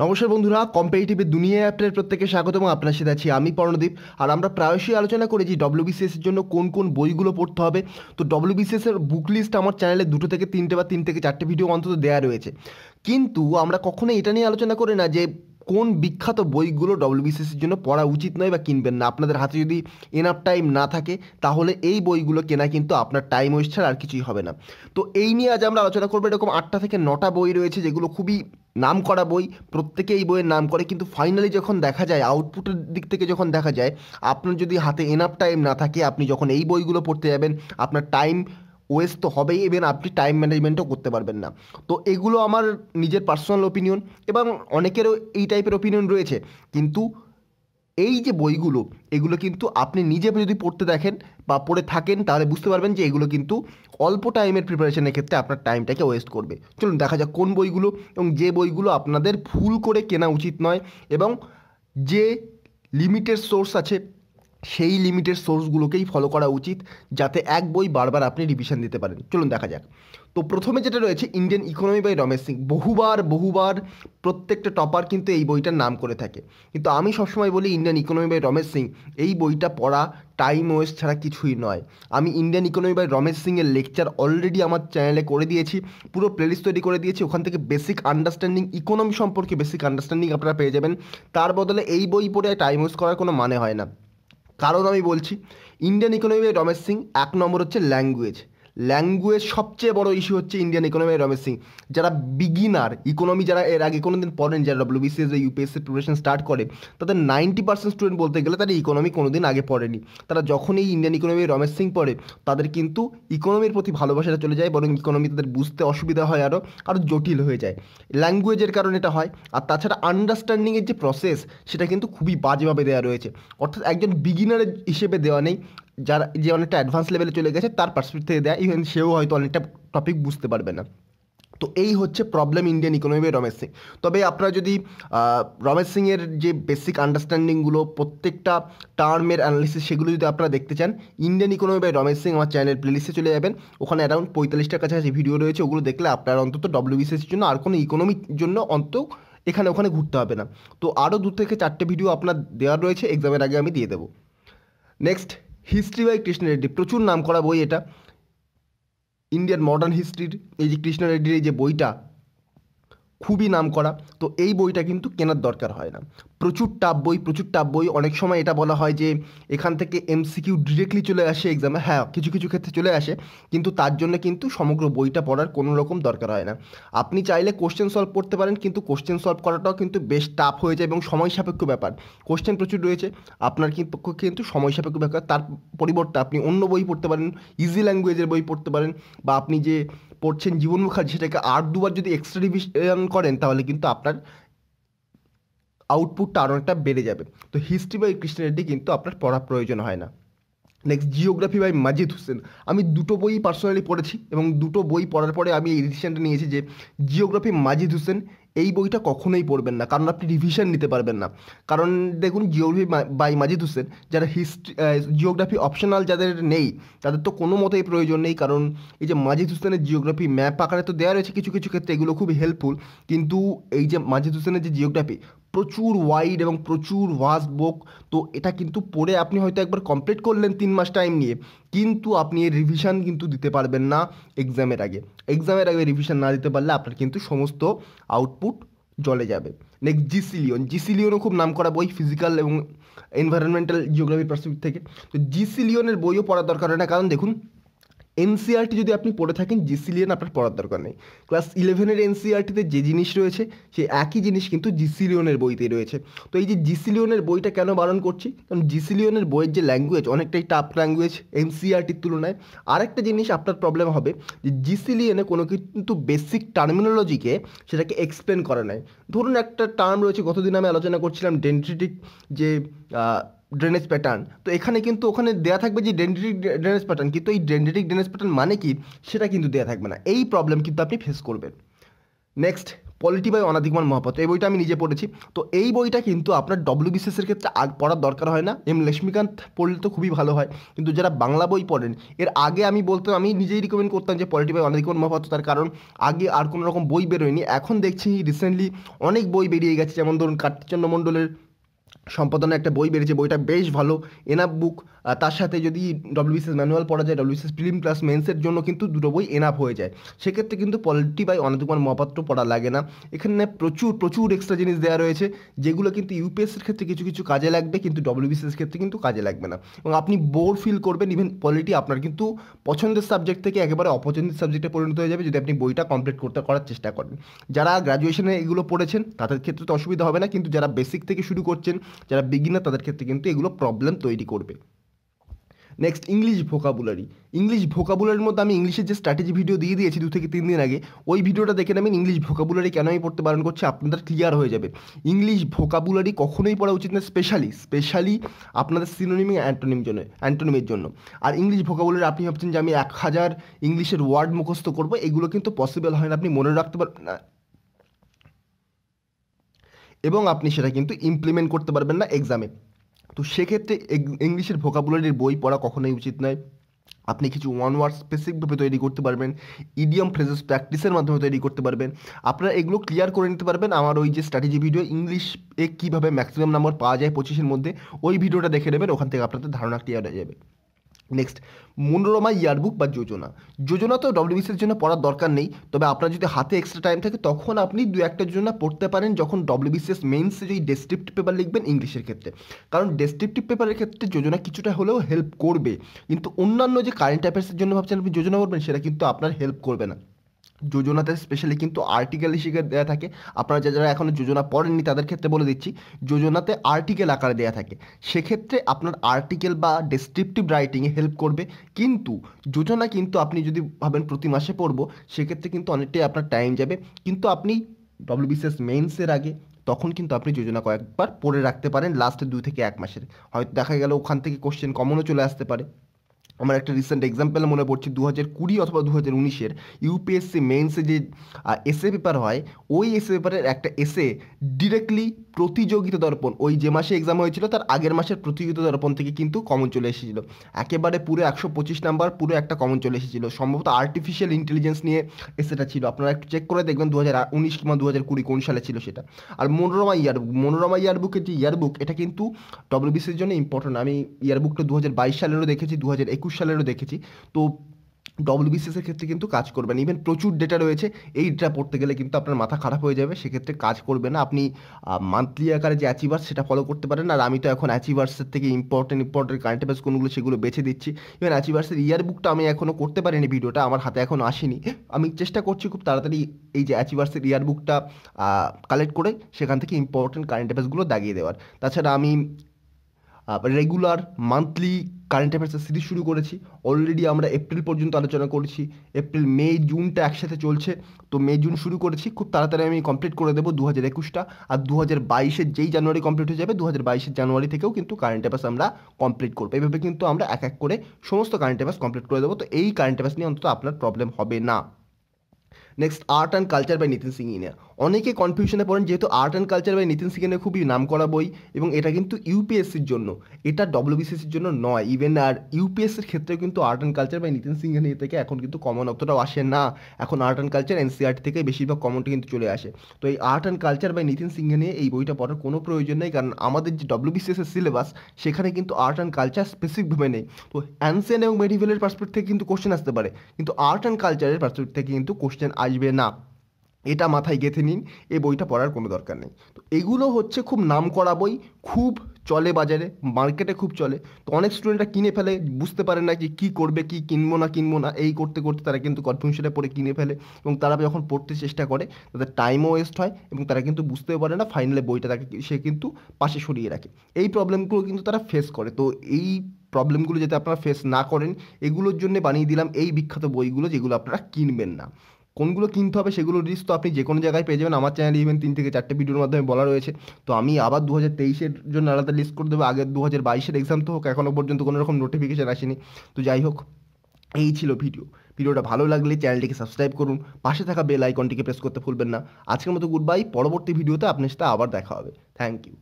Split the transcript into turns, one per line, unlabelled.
নমস্কার বন্ধুরা কম্পিটিটিভের দুনিয়া অ্যাপের প্রত্যেকে স্বাগত এবং আপনার সাথে আছি আমি পর্ণদীপ আর আমরা প্রায়শই আলোচনা করেছি ডব্লিউবিসিএসের জন্য কোন কোন বইগুলো পড়তে হবে তো ডব্লিউবিসিএসের বুক লিস্ট আমার চ্যানেলে দুটো থেকে তিনটে বা তিন থেকে চারটে ভিডিও অন্তত দেওয়া রয়েছে কিন্তু আমরা কখনোই এটা নিয়ে আলোচনা করি না যে কোন বিখ্যাত বইগুলো ডব্লিউবিসিসির জন্য পড়া উচিত নয় বা কিনবেন না আপনাদের হাতে যদি এনাফ টাইম না থাকে তাহলে এই বইগুলো কেনা কিন্তু আপনার টাইম ওয়েস্ট ছাড়া আর কিছুই হবে না তো এই নিয়ে আজ আমরা আলোচনা করবো এরকম আটটা থেকে নটা বই রয়েছে যেগুলো খুবই নাম করা বই প্রত্যেকে এই বইয়ের নাম করে কিন্তু ফাইনালি যখন দেখা যায় আউটপুটের দিক থেকে যখন দেখা যায় আপনার যদি হাতে এনাফ টাইম না থাকে আপনি যখন এই বইগুলো পড়তে যাবেন আপনার টাইম ওয়েস্ট তো হবেই ইভেন আপনি টাইম ম্যানেজমেন্টও করতে পারবেন না তো এগুলো আমার নিজের পার্সোনাল ওপিনিয়ন এবং অনেকেরও এই টাইপের ওপিনিয়ন রয়েছে কিন্তু এই যে বইগুলো এগুলো কিন্তু আপনি নিজে যদি পড়তে দেখেন বা পড়ে থাকেন তাহলে বুঝতে পারবেন যে এগুলো কিন্তু অল্প টাইমের প্রিপারেশনের ক্ষেত্রে আপনার টাইমটাকে ওয়েস্ট করবে চলুন দেখা যাক কোন বইগুলো এবং যে বইগুলো আপনাদের ফুল করে কেনা উচিত নয় এবং যে লিমিটেড সোর্স আছে সেই লিমিটের সোর্সগুলোকেই ফলো করা উচিত যাতে এক বই বারবার আপনি রিভিশন দিতে পারেন চলুন দেখা যাক তো প্রথমে যেটা রয়েছে Indian economy by Ramesh Singh বহুবার বহুবার প্রত্যেকটা টপার কিন্তু এই বইটার নাম করে থাকে কিন্তু আমি সবসময় বলি Indian economy by Ramesh Singh এই বইটা পড়া টাইম ওয়েস্ট ছাড়া কিছুই নয় আমি ইন্ডিয়ান ইকোনমি বাই রমেশ সিংয়ের লেকচার অলরেডি আমার চ্যানেলে করে দিয়েছি পুরো প্লেলিস্ট তৈরি করে দিয়েছি ওখান থেকে বেসিক আন্ডারস্ট্যান্ডিং ইকোনমি সম্পর্কে বেসিক আন্ডারস্ট্যান্ডিং আপনারা পেয়ে যাবেন তার বদলে এই বই পড়ে টাইম ওয়েস্ট করার কোনো মানে হয় না কারণ আমি বলছি ইন্ডিয়ান রমেশ সিং এক নম্বর হচ্ছে ল্যাঙ্গুয়েজ ল্যাঙ্গুয়েজ সবচেয়ে বড় ইস্যু হচ্ছে ইন্ডিয়ান ইকোনমি রমেশ সিং যারা বিগিনার ইকোনমি যারা এর আগে কোনো দিন পড়েন যারা ডব্লিউবিসিএস বা ইউপিএসসি প্রিপারেশন স্টার্ট করে তাদের নাইনটি পার্সেন্ট স্টুডেন্ট বলতে গেলে তারা ইকোনমি কোনো দিন আগে পড়েনি তারা যখনই ইন্ডিয়ান ইকোনমি রমেশ সিং পড়ে তাদের কিন্তু ইকোনমির প্রতি ভালোবাসাটা চলে যায় বরং ইকোনমি তাদের বুঝতে অসুবিধা হয় আরও আরও জটিল হয়ে যায় ল্যাঙ্গুয়েজের কারণে এটা হয় আর তাছাড়া আন্ডারস্ট্যান্ডিংয়ের যে প্রসেস সেটা কিন্তু খুবই বাজেভাবে দেওয়া রয়েছে অর্থাৎ একজন বিগিনারের হিসেবে দেওয়া নেই যারা যে অনেকটা অ্যাডভান্স লেভেলে চলে গেছে তার পার্সপেক্টিভ থেকে দেয় ইভেন সেও হয়তো অনেকটা টপিক বুঝতে পারবে না তো এই হচ্ছে problem Indian economy Ramesh Singh তবে আপনারা যদি রমেশ সিংয়ের যে বেসিক আন্ডারস্ট্যান্ডিংগুলো প্রত্যেকটা টার্মের অ্যানালিসিস সেগুলো যদি আপনারা দেখতে চান Indian economy by Ramesh Singh আমার চ্যানেল প্লেলিস্টে চলে যাবেন ওখানে অ্যারাউন্ড পঁয়তাল্লিশটার কাছাকাছি ভিডিও রয়েছে ওগুলো দেখলে আপনার অন্তত ডব্লিউবিসিএসির জন্য আর কোনো ইকোনমির জন্য অন্ত এখানে ওখানে ঘুরতে হবে না তো আরও দু থেকে চারটে ভিডিও আপনার দেওয়ার রয়েছে এক্সামের আগে আমি দিয়ে দেবো next history by Krishna Reddy প্রচুর নাম করা বই এটা ইন্ডিয়ান মডার্ন হিস্ট্রির এই যে কৃষ্ণ রেড্ডির এই যে বইটা খুবই নাম করা তো এই বইটা কিন্তু কেনার দরকার হয় না প্রচুর টাপ বই প্রচুর টাপ বই অনেক সময় এটা বলা হয় যে এখান থেকে এমসিকিউ ডিরেক্টলি চলে আসে এক্সামে হ্যাঁ কিছু কিছু ক্ষেত্রে চলে আসে কিন্তু তার জন্য কিন্তু সমগ্র বইটা পড়ার কোনো রকম দরকার হয় না আপনি চাইলে কোশ্চেন সলভ করতে পারেন কিন্তু কোশ্চেন সলভ করাটাও কিন্তু বেশ টাফ হয়ে যায় এবং সময় সাপেক্ষ ব্যাপার কোশ্চেন প্রচুর রয়েছে আপনার পক্ষে কিন্তু সময় সাপেক্ষ ব্যাপার তার পরিবর্তে আপনি অন্য বই পড়তে পারেন ইজি ল্যাঙ্গুয়েজের বই পড়তে পারেন বা আপনি যে পড়ছেন জীবন মুখার্জি সেটাকে আর দুবার যদি এক্সট্রা রিভিশন করেন তাহলে কিন্তু আপনার আউটপুটটা আরও একটা বেড়ে যাবে তো হিস্ট্রি বাই কৃষ্ণারেড্ডি কিন্তু আপনার পড়া প্রয়োজন হয় না next geography by Majid Husain আমি দুটো বই পার্সোনালি পড়েছি এবং দুটো বই পড়ার পরে আমি এই ডিসিশানটা নিয়েছি যে জিওগ্রাফি মাজিদ হোসেন এই বইটা কখনোই পড়বেন না কারণ আপনি রিভিশন নিতে পারবেন না কারণ দেখুন জিওগ্রাফি বাই মাজিদ হোসেন যারা হিস্ট্রি জিওগ্রাফি অপশনাল যাদের নেই তাদের তো কোনো মতেই প্রয়োজন নেই কারণ এই যে মাজিদ হোসেনের জিওগ্রাফি ম্যাপ আকারে তো দেওয়া রয়েছে কিছু কিছু ক্ষেত্রে এগুলো খুব হেল্পফুল কিন্তু এই যে মাজিদ হোসেনের যে জিওগ্রাফি প্রচুর ওয়াইড এবং প্রচুর ওয়াস বুক তো এটা কিন্তু পড়ে আপনি হয়তো একবার কমপ্লিট করলেন তিন মাস টাইম নিয়ে কিন্তু আপনি এর রিভিশন কিন্তু দিতে পারবেন না এক্সামের আগে এক্সামের আগে রিভিশন না দিতে পারলে আপনার কিন্তু সমস্ত আউটপুট জলে যাবে নেক্সট জিসিলিয়ন জিসিলিয়নও খুব নাম করা বই ফিজিক্যাল এবং এনভায়রনমেন্টাল জিওগ্রাফির পার্সপেক্টিভ থেকে তো জিসিলিয়নের বইও পড়ার দরকার হয় না কারণ দেখুন এনসিআরটি e যদি আপনি পড়ে থাকেন জিসিলিয়ান আপনার পড়ার দরকার নেই ক্লাস ইলেভেনের এনসিআরটিতে যে জিনিস রয়েছে সেই একই জিনিস কিন্তু জিসিলিয়নের বইতেই রয়েছে তো এই যে জিসিলিয়নের বইটা কেন বারণ করছি কারণ জিসিলিয়নের বইয়ের যে ল্যাঙ্গুয়েজ অনেকটাই টাফ ল্যাঙ্গুয়েজ এনসিআরটির তুলনায় আরেকটা জিনিস আপনার প্রবলেম হবে যে জিসিলিয়নে কোনো কিন্তু বেসিক টার্মিনোলজিকে সেটাকে এক্সপ্লেন করা নাই ধরুন একটা টার্ম রয়েছে কতদিন আমি আলোচনা করছিলাম ডেন্ট্রিটিক যে ড্রেনেজ প্যাটার্ন তো এখানে কিন্তু ওখানে দেওয়া থাকবে যে ডেন্ডেটিক ড্রেনেজ প্যাটার্ন কিন্তু এই ডেন্ডেটিক ড্রেনেজ প্যাটার্ন মানে কি সেটা কিন্তু দেওয়া থাকবে না এই প্রবলেম কিন্তু আপনি ফেস করবেন নেক্সট পলিটি বাই অনাধিকমান মহাপাত্র এই বইটা আমি নিজে পড়েছি তো এই বইটা কিন্তু আপনার ডব্লিউবিসিএসের ক্ষেত্রে আগ পড়ার দরকার হয় না এম লক্ষ্মীকান্ত পড়লে তো খুবই ভালো হয় কিন্তু যারা বাংলা বই পড়েন এর আগে আমি বলতাম আমি নিজেই রিকমেন্ড করতাম যে পলিটি বাই অনাধিকমান মহাপাত্র তার কারণ আগে আর কোনো রকম বই বেরোয়নি এখন দেখছি রিসেন্টলি অনেক বই বেরিয়ে গেছে যেমন ধরুন কার্তিকচন্দ্র মণ্ডলের সম্পাদনা একটা বই বেরিয়েছে বইটা বেশ ভালো এনাফ বুক তার সাথে যদি ডব্লিউবিসিএস ম্যানুয়াল পড়া যায় ডব্লিউবিসিএস প্রিলিম ক্লাস মেন্সের জন্য কিন্তু দুটো বই এনাফ হয়ে যায় সেক্ষেত্রে কিন্তু পলিটি বাই কুমার মহাপাত্র পড়া লাগে না এখানে প্রচুর প্রচুর এক্সট্রা জিনিস দেওয়া রয়েছে যেগুলো কিন্তু ইউপিএসসির ক্ষেত্রে কিছু কিছু কাজে লাগবে কিন্তু ডব্লিউবিসিএস ক্ষেত্রে কিন্তু কাজে লাগবে না এবং আপনি বোর ফিল করবেন ইভেন পলিটি আপনার কিন্তু পছন্দের সাবজেক্ট থেকে একেবারে অপছন্দের সাবজেক্টে পরিণত হয়ে যাবে যদি আপনি বইটা কমপ্লিট করতে করার চেষ্টা করেন যারা গ্র্যাজুয়েশনে এগুলো পড়েছেন তাদের ক্ষেত্রে তো অসুবিধা হবে না কিন্তু যারা বেসিক থেকে শুরু করছেন যারা বিগিনার তাদের ক্ষেত্রে কিন্তু এগুলো প্রবলেম তৈরি করবে নেক্সট ইংলিশ ভোকাবুলারি ইংলিশ ভোকাবুলারির মধ্যে আমি ইংলিশের যে স্ট্র্যাটেজি ভিডিও দিয়ে দিয়েছি দু থেকে তিন দিন আগে ওই ভিডিওটা দেখে নেবেন ইংলিশ ভোকাবুলারি কেন আমি পড়তে বারণ করছি আপনাদের ক্লিয়ার হয়ে যাবে ইংলিশ ভোকাবুলারি কখনোই পড়া উচিত না স্পেশালি স্পেশালি আপনাদের সিনোনিমিং অ্যান্টোনিম জন্য অ্যান্টোনিমের জন্য আর ইংলিশ ভোকাবুলারি আপনি ভাবছেন যে আমি এক হাজার ইংলিশের ওয়ার্ড মুখস্থ করবো এগুলো কিন্তু পসিবল হয় না আপনি মনে রাখতে পারবেন না এবং আপনি সেটা কিন্তু ইমপ্লিমেন্ট করতে পারবেন না এক্সামে তো সেক্ষেত্রে ইংলিশের ভোকাবুলারির বই পড়া কখনোই উচিত নয় আপনি কিছু ওয়ান ওয়ার্ড স্পেসিফিকভাবে তৈরি করতে পারবেন ইডিয়াম ফ্রেজেস প্র্যাকটিসের মাধ্যমে তৈরি করতে পারবেন আপনারা এগুলো ক্লিয়ার করে নিতে পারবেন আমার ওই যে স্ট্র্যাটেজি ভিডিও ইংলিশ এ কীভাবে ম্যাক্সিমাম নাম্বার পাওয়া যায় পঁচিশের মধ্যে ওই ভিডিওটা দেখে নেবেন ওখান থেকে আপনাদের ধারণা ক্লিয়ার হয়ে যাবে নেক্সট মনোরমা ইয়ারবুক বা যোজনা যোজনা তো ডব্লিউবিসির জন্য পড়ার দরকার নেই তবে আপনার যদি হাতে এক্সট্রা টাইম থাকে তখন আপনি দু একটা যোজনা পড়তে পারেন যখন ডব্লিউবিসিএস মেইনসে যদি ডেসক্রিপটিভ পেপার লিখবেন ইংলিশের ক্ষেত্রে কারণ ডেসক্রিপটিভ পেপারের ক্ষেত্রে যোজনা কিছুটা হলেও হেল্প করবে কিন্তু অন্যান্য যে কারেন্ট অ্যাফেয়ার্সের জন্য ভাবছেন আপনি যোজনা করবেন সেটা কিন্তু আপনার হেল্প করবে না যোজনাতে স্পেশালি কিন্তু আর্টিকেল হিসেবে দেওয়া থাকে আপনারা যারা যারা এখনও যোজনা পড়েননি তাদের ক্ষেত্রে বলে দিচ্ছি যোজনাতে আর্টিকেল আকারে দেওয়া থাকে সেক্ষেত্রে আপনার আর্টিকেল বা ডেসক্রিপটিভ রাইটিংয়ে হেল্প করবে কিন্তু যোজনা কিন্তু আপনি যদি ভাবেন প্রতি মাসে পড়ব সেক্ষেত্রে কিন্তু অনেকটাই আপনার টাইম যাবে কিন্তু আপনি বিসিএস মেইনসের আগে তখন কিন্তু আপনি যোজনা কয়েকবার পড়ে রাখতে পারেন লাস্টে দুই থেকে এক মাসের হয়তো দেখা গেল ওখান থেকে কোশ্চেন কমনও চলে আসতে পারে আমার একটা রিসেন্ট এক্সাম্পল মনে পড়ছে দু হাজার কুড়ি অথবা দু হাজার উনিশের ইউপিএসসি মেন্সে যে এসে পেপার হয় ওই এসে পেপারের একটা এসে ডিরেক্টলি প্রতিযোগিতা দর্পণ ওই যে মাসে এক্সাম হয়েছিল তার আগের মাসের প্রতিযোগিতা দর্পণ থেকে কিন্তু কমন চলে এসেছিল একেবারে পুরো একশো পঁচিশ নাম্বার পুরো একটা কমন চলে এসেছিল সম্ভবত আর্টিফিশিয়াল ইন্টেলিজেন্স নিয়ে এসেটা ছিল আপনারা একটু চেক করে দেখবেন দু হাজার উনিশ কিংবা দু হাজার কুড়ি কোন সালে ছিল সেটা আর মনোরমা ইয়ারবুক মনোরমা ইয়ারবুকের যে ইয়ারবুক এটা কিন্তু ডব্লিউবিসির জন্য ইম্পর্টেন্ট আমি ইয়ারবুকটা দু হাজার বাইশ সালেরও দেখেছি দু হাজার একুশ সালেরও দেখেছি তো ডব্লিউবিসিএসের ক্ষেত্রে কিন্তু কাজ করবে না ইভেন প্রচুর ডেটা রয়েছে এই ডেটা পড়তে গেলে কিন্তু আপনার মাথা খারাপ হয়ে যাবে সেক্ষেত্রে কাজ করবে না আপনি মান্থলি আকারে যে অ্যাচিভার্স সেটা ফলো করতে পারেন আর আমি তো এখন অ্যাচিভার্সের থেকে ইম্পর্টেন্ট ইম্পর্টেন্ট কারেন্ট অ্যাফেয়ার্স কোনগুলো সেগুলো বেছে দিচ্ছি ইভেন অ্যাচিভার্সের ইয়ার বুকটা আমি এখনও করতে পারিনি ভিডিওটা আমার হাতে এখন আসেনি আমি চেষ্টা করছি খুব তাড়াতাড়ি এই যে অ্যাচিভার্সের ইয়ার বুকটা কালেক্ট করে সেখান থেকে ইম্পর্টেন্ট কারেন্ট অ্যাফেয়ার্সগুলো দাগিয়ে দেওয়ার তাছাড়া আমি রেগুলার মান্থলি কারেন্ট অ্যাফেয়ার্সের সিরিজ শুরু করেছি অলরেডি আমরা এপ্রিল পর্যন্ত আলোচনা করেছি এপ্রিল মে জুনটা একসাথে চলছে তো মে জুন শুরু করেছি খুব তাড়াতাড়ি আমি কমপ্লিট করে দেবো দু হাজার একুশটা আর দু হাজার বাইশের যেই জানুয়ারি কমপ্লিট হয়ে যাবে দু হাজার বাইশের জানুয়ারি থেকেও কিন্তু কারেন্ট অ্যাফেয়ার্স আমরা কমপ্লিট করবো এইভাবে কিন্তু আমরা এক এক করে সমস্ত কারেন্ট অ্যাফেয়ার্স কমপ্লিট করে দেবো তো এই কারেন্ট অ্যাফেয়ার্স নিয়ে অন্তত আপনার প্রবলেম হবে না next art and culture by Nitin Singhania অনেকে কনফিউশনে পড়েন যেহেতু art and culture by Nitin Singh খুবই নাম করা বই এবং এটা কিন্তু ইউপিএসসির জন্য এটা ডব্লিউবিসিসির জন্য নয় ইভেন আর ইউপিএসসির ক্ষেত্রেও কিন্তু art and culture by Nitin Singh Singhania থেকে এখন কিন্তু কমন অতটাও আসে না এখন আর্ট অ্যান্ড কালচার এনসিআরটি থেকে বেশিরভাগ কমনটা কিন্তু চলে আসে তো এই art and culture by Singh Singhania এই বইটা পড়ার কোনো প্রয়োজন নেই কারণ আমাদের যে ডব্লিউবিসিএসের সিলেবাস সেখানে কিন্তু আর্ট অ্যান্ড কালচার স্পেসিফিকভাবে নেই তো অ্যানসেন এবং মেডিভেলের পার্সপেক্ট থেকে কিন্তু কোশ্চেন আসতে পারে কিন্তু আর্ট অ্যান্ড কালচারের পার্সপেক্ট থেকে কিন্তু কোশ্চেন আসবে না এটা মাথায় গেঁথে নিন এই বইটা পড়ার কোনো দরকার নেই তো এগুলো হচ্ছে খুব নাম করা বই খুব চলে বাজারে মার্কেটে খুব চলে তো অনেক স্টুডেন্টরা কিনে ফেলে বুঝতে পারে না যে কী করবে কি কিনবো না কিনবো না এই করতে করতে তারা কিন্তু কনফিউশনে পড়ে কিনে ফেলে এবং তারা যখন পড়তে চেষ্টা করে তাদের টাইমও ওয়েস্ট হয় এবং তারা কিন্তু বুঝতেও পারে না ফাইনালে বইটা তাকে সে কিন্তু পাশে সরিয়ে রাখে এই প্রবলেমগুলো কিন্তু তারা ফেস করে তো এই প্রবলেমগুলো যাতে আপনারা ফেস না করেন এগুলোর জন্য বানিয়ে দিলাম এই বিখ্যাত বইগুলো যেগুলো আপনারা কিনবেন না কোনগুলো কিনতে হবে সেগুলো রিস্ক তো আপনি যে কোনো জায়গায় পেয়ে যাবেন আমার চ্যানেলে ইভেন তিন থেকে চারটে ভিডিওর মাধ্যমে বলা রয়েছে তো আমি আবার দু হাজার তেইশের জন্য আলাদা লিস্ট করে দেবো আগের দু হাজার বাইশের এক্সাম তো হোক এখনও পর্যন্ত কোনো রকম নোটিফিকেশান আসেনি তো যাই হোক এই ছিল ভিডিও ভিডিওটা ভালো লাগলে চ্যানেলটিকে সাবস্ক্রাইব করুন পাশে থাকা বেল আইকনটিকে প্রেস করতে ভুলবেন না আজকের মতো গুড বাই পরবর্তী ভিডিওতে আপনার সাথে আবার দেখা হবে থ্যাংক ইউ